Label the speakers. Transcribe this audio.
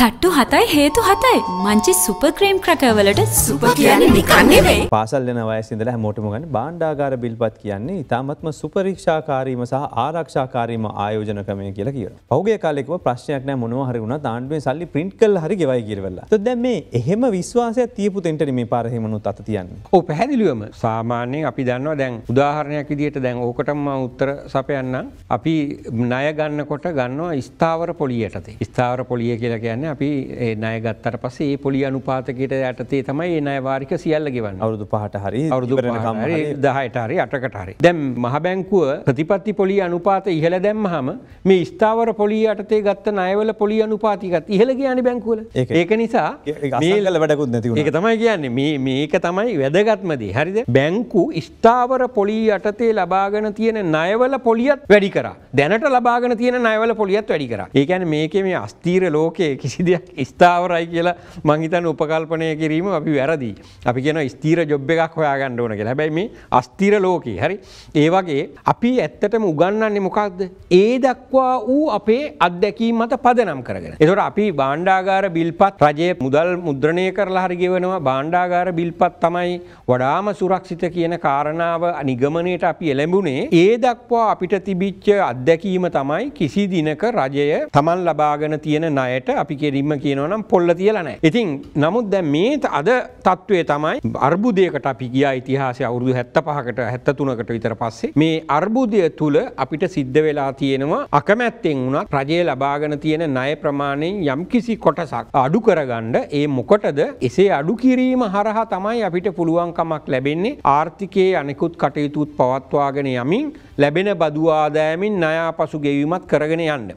Speaker 1: තට්ටු හතයි හේතු හතයි මංචි සුපක්‍රීම් ක්‍රකවලට සුප කියන්නේ නිකන්නෙවෙයි
Speaker 2: පාසල් දෙන වයසිඳල හැමෝටම ගන්න බාණ්ඩාගාර බිල්පත් කියන්නේ ඉතාමත්ම සුපරීක්ෂාකාරීම සහ ආරක්ෂාකාරීම ආයෝජන ක්‍රමය කියලා කියනවා. පහුගිය කාලෙකව ප්‍රශ්නයක් නැහැ මොනවා හරි වුණත් ආණ්ඩුවෙන් සල්ලි
Speaker 1: print කරලා හරි ගෙවයි කියලා. ඒත් දැන් මේ එහෙම විශ්වාසයක් තියපු තෙන්ටනේ මේ පාර හිමනුත් අත තියන්නේ. ඔව් පැහැදිලිවම සාමාන්‍යයෙන් අපි දන්නවා දැන් උදාහරණයක් විදිහට දැන් ඕකටම මම උත්තර සපයන්නම්. අපි ණය ගන්නකොට ගන්නවා ස්ථාවර පොලියටතේ. ස්ථාවර පොලිය කියලා කියන්නේ කියන්නේ අපි ඒ ණය ගත්තට පස්සේ ඒ පොලි අනුපාතකයට යටතේ තමයි ඒ ණය වාරික සියල්ල ගෙවන්නේ. අවුරුදු 5ට හරි අවුරුදු 5ට හරි 10ට හරි 8කට හරි. දැන් මහ බැංකුව ප්‍රතිපත්ති පොලි අනුපාත ඉහළ දැම්මහම මේ ස්ථාවර පොලි යටතේ ගත්ත ණයවල පොලි අනුපාතිකත් ඉහළ ගියානේ බැංකුවල. ඒක නිසා මේල වැඩකුත් නැති වුණා. ඒක තමයි කියන්නේ මේ මේක තමයි වැදගත්ම දේ. හරිද? බැංකු ස්ථාවර පොලි යටතේ ලබාගෙන තියෙන ණයවල පොලියත් වැඩි කරා. දැනට ලබාගෙන තියෙන ණයවල පොලියත් වැඩි කරා. ඒ කියන්නේ මේකේ මේ අස්තීර ලෝකයේ කිසි කිසි දෙයක් ස්ථාවරයි කියලා මංහිතන් උපකල්පනය කිරීම අපි වැරදි. අපි කියන ස්තීර ජොබ් එකක් හොයාගන්න ඕන කියලා හැබැයි මේ අස්තීර ලෝකී හරි ඒවගේ අපි ඇත්තටම උගන්නන්නේ මොකක්ද. ඒ දක්වා වූ අපේ අත්දැකීම් මත පදනම් කරගෙන. එතොට අපි බාණ්ඩාගාර බිල්පත් රජය මුදල් මුද්‍රණය කරලා හරිගෙවනවා බාණ්ඩාගාර බිල්පත් තමයි වඩාම සුරක්ෂිත කියන කාරණාව නිගමනයට අපි එළඹුණේ ඒ දක්වා අපිට තිබිච්ච අත්දැකීම තමයි කිසි දිනක රජය තමන් ලබාගෙන තියෙන නයට අපි කිය කෙරීම කියනවනම් පොල්ල තියලනෑ. ඉතින් නමුත් දැ මේ අද තත්ත්වය තමයි අර්බුදයකට අපි ගිය ඉතිහාසය අවුරදු හැත්ත පහකට හැත්ත තුනකට විතර පස්සේ මේ අර්බුදය තුළ අපිට සිද්ධ වෙලා තියෙනවා අකමැත්තෙන් වුණත් රජය ලබාගෙන තියෙන නය ප්‍රමාණයෙන් යම් කිසි කොටසක් අඩු කරගණ්ඩ ඒ මොකටද එසේ අඩු කිරීම හරහා තමයි අපිට පුළුවන්කමක් ලැබෙන්නේ ආර්ථිකයේ අනෙකුත් කටයුතුත් පවත්වාගෙන යමින් ලැබෙන බදුආදායමින් නයා පසු ගෙවීමත් කරගෙන යන්න.